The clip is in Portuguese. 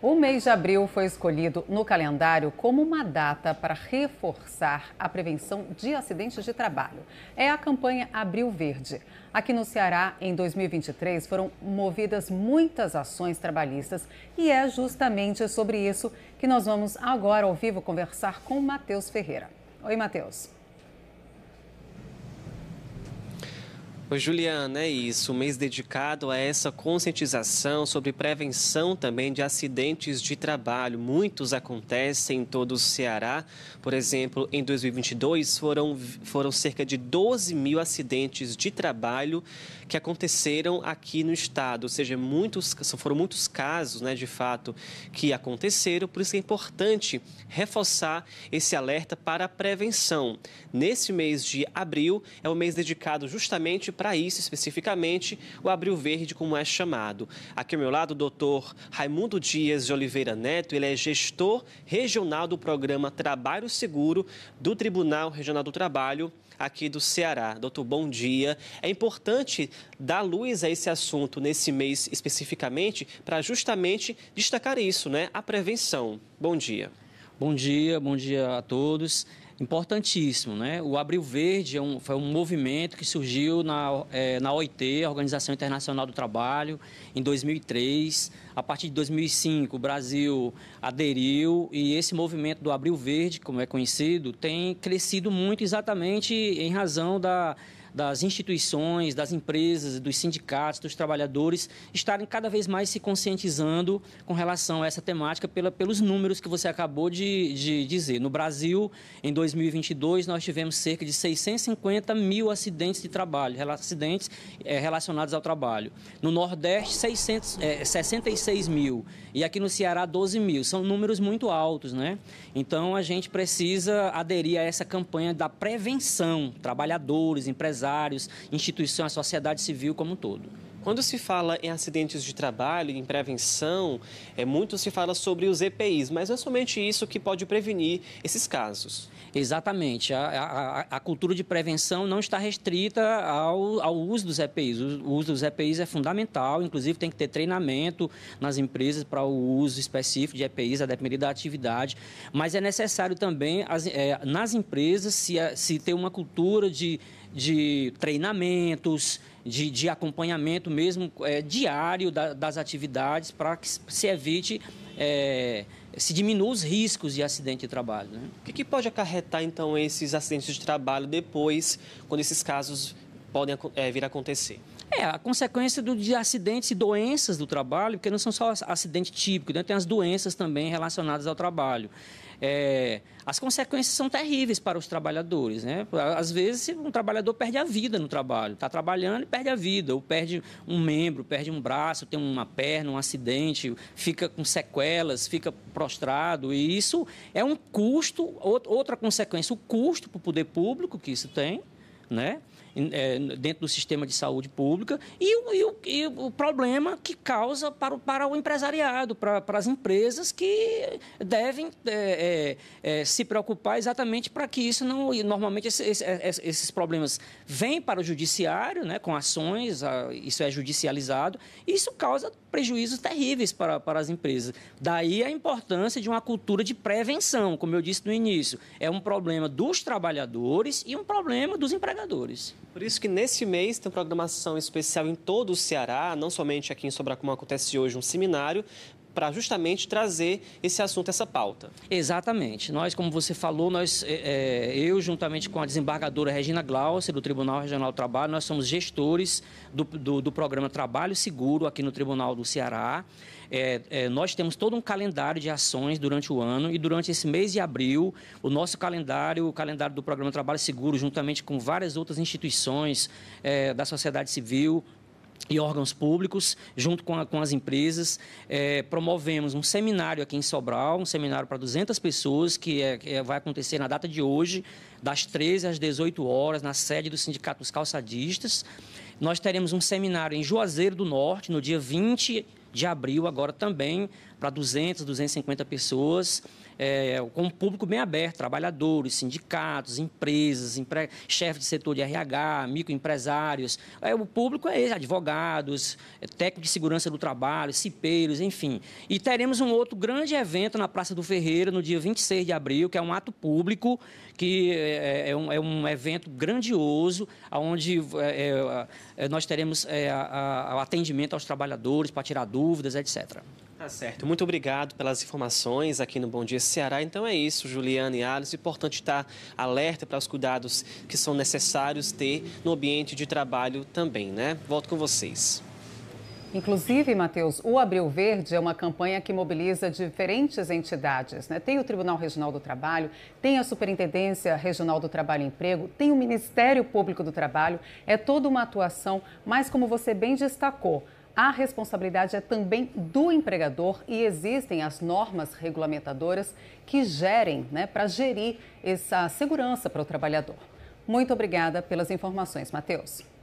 O mês de abril foi escolhido no calendário como uma data para reforçar a prevenção de acidentes de trabalho. É a campanha Abril Verde. Aqui no Ceará, em 2023, foram movidas muitas ações trabalhistas e é justamente sobre isso que nós vamos agora ao vivo conversar com Matheus Ferreira. Oi, Matheus. Oi Juliana, é isso. Um mês dedicado a essa conscientização sobre prevenção também de acidentes de trabalho. Muitos acontecem em todo o Ceará. Por exemplo, em 2022 foram, foram cerca de 12 mil acidentes de trabalho que aconteceram aqui no estado. Ou seja, muitos, foram muitos casos, né, de fato, que aconteceram. Por isso é importante reforçar esse alerta para a prevenção. Nesse mês de abril é o mês dedicado justamente para isso especificamente o Abril Verde, como é chamado. Aqui ao meu lado, o doutor Raimundo Dias de Oliveira Neto, ele é gestor regional do programa Trabalho Seguro do Tribunal Regional do Trabalho aqui do Ceará. Doutor, bom dia. É importante dar luz a esse assunto nesse mês especificamente para justamente destacar isso, né? A prevenção. Bom dia. Bom dia, bom dia a todos importantíssimo. Né? O Abril Verde é um, foi um movimento que surgiu na, é, na OIT, Organização Internacional do Trabalho, em 2003. A partir de 2005, o Brasil aderiu e esse movimento do Abril Verde, como é conhecido, tem crescido muito exatamente em razão da das instituições, das empresas, dos sindicatos, dos trabalhadores estarem cada vez mais se conscientizando com relação a essa temática pela, pelos números que você acabou de, de dizer. No Brasil, em 2022, nós tivemos cerca de 650 mil acidentes de trabalho, acidentes é, relacionados ao trabalho. No Nordeste, 600, é, 66 mil. E aqui no Ceará, 12 mil. São números muito altos, né? Então, a gente precisa aderir a essa campanha da prevenção. Trabalhadores, empresários, empresários, instituições, a sociedade civil como um todo. Quando se fala em acidentes de trabalho, em prevenção, é muito se fala sobre os EPIs, mas é somente isso que pode prevenir esses casos. Exatamente. A, a, a cultura de prevenção não está restrita ao, ao uso dos EPIs. O, o uso dos EPIs é fundamental, inclusive tem que ter treinamento nas empresas para o uso específico de EPIs, a depender da atividade. Mas é necessário também, as, é, nas empresas, se, é, se ter uma cultura de, de treinamentos, de, de acompanhamento mesmo é, diário da, das atividades para que se evite, é, se diminua os riscos de acidente de trabalho. Né? O que, que pode acarretar, então, esses acidentes de trabalho depois, quando esses casos podem é, vir a acontecer? É, a consequência do, de acidentes e doenças do trabalho, porque não são só acidente típico, né? tem as doenças também relacionadas ao trabalho é, as consequências são terríveis para os trabalhadores. Né? Às vezes, um trabalhador perde a vida no trabalho, está trabalhando e perde a vida, ou perde um membro, perde um braço, tem uma perna, um acidente, fica com sequelas, fica prostrado, e isso é um custo, outra consequência, o custo para o poder público que isso tem, né? É, dentro do sistema de saúde pública e, e, e, o problema que causa para o, para o empresariado, para, para as empresas que devem é, é, é se preocupar exatamente para que isso não. E normalmente esses, esses problemas vêm para o judiciário, né, com ações, isso é judicializado, isso causa prejuízos terríveis para, para as empresas. Daí a importância de uma cultura de prevenção, como eu disse no início. É um problema dos trabalhadores e um problema dos empregadores. Por isso que nesse mês tem programação especial em todo o Ceará, não somente aqui em Sobral, como acontece hoje, um seminário, para justamente trazer esse assunto, essa pauta. Exatamente. Nós, como você falou, nós, é, é, eu juntamente com a desembargadora Regina Glaucia, do Tribunal Regional do Trabalho, nós somos gestores do, do, do programa Trabalho Seguro aqui no Tribunal do Ceará. É, é, nós temos todo um calendário de ações durante o ano e durante esse mês de abril, o nosso calendário, o calendário do Programa Trabalho Seguro, juntamente com várias outras instituições é, da sociedade civil, e órgãos públicos, junto com, a, com as empresas, é, promovemos um seminário aqui em Sobral, um seminário para 200 pessoas, que, é, é, vai acontecer na data de hoje, das 13 às 18 horas, na sede do Sindicato dos Calçadistas. Nós teremos um seminário em Juazeiro do Norte, no dia 20 de abril, agora também, para 200, 250 pessoas, é, com um público bem aberto, trabalhadores, sindicatos, empresas, empre... de setor de RH, microempresários. É, o público é esse, advogados, é, de segurança do trabalho, cipeiros, enfim. E teremos um outro grande evento na Praça do Ferreira, no dia 26 de abril, que é um ato público, que é, um, é um evento grandioso, onde nós teremos a, a, atendimento aos trabalhadores para tirar dúvidas, etc. Tá certo. Muito obrigado pelas informações aqui no Bom Dia Ceará. Então é isso, Juliana e Alice. Importante estar alerta para os cuidados que são necessários ter no ambiente de trabalho também, né? Volto com vocês. Inclusive, Matheus, o Abril Verde é uma campanha que mobiliza diferentes entidades. Né? Tem o Tribunal Regional do Trabalho, tem a Superintendência Regional do Trabalho e Emprego, tem o Ministério Público do Trabalho. É toda uma atuação, mas como você bem destacou, a responsabilidade é também do empregador e existem as normas regulamentadoras que gerem, né, para gerir essa segurança para o trabalhador. Muito obrigada pelas informações, Matheus.